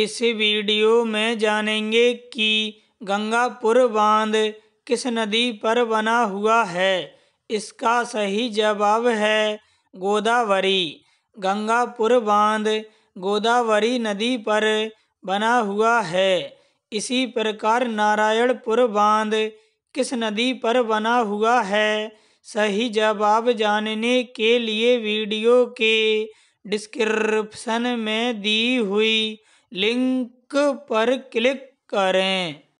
इस वीडियो में जानेंगे कि गंगापुर बांध किस नदी पर बना हुआ है इसका सही जवाब है गोदावरी गंगापुर बांध गोदावरी नदी पर बना हुआ है इसी प्रकार नारायणपुर बांध किस नदी पर बना हुआ है सही जवाब जानने के लिए वीडियो के डिस्क्रिप्शन में दी हुई लिंक पर क्लिक करें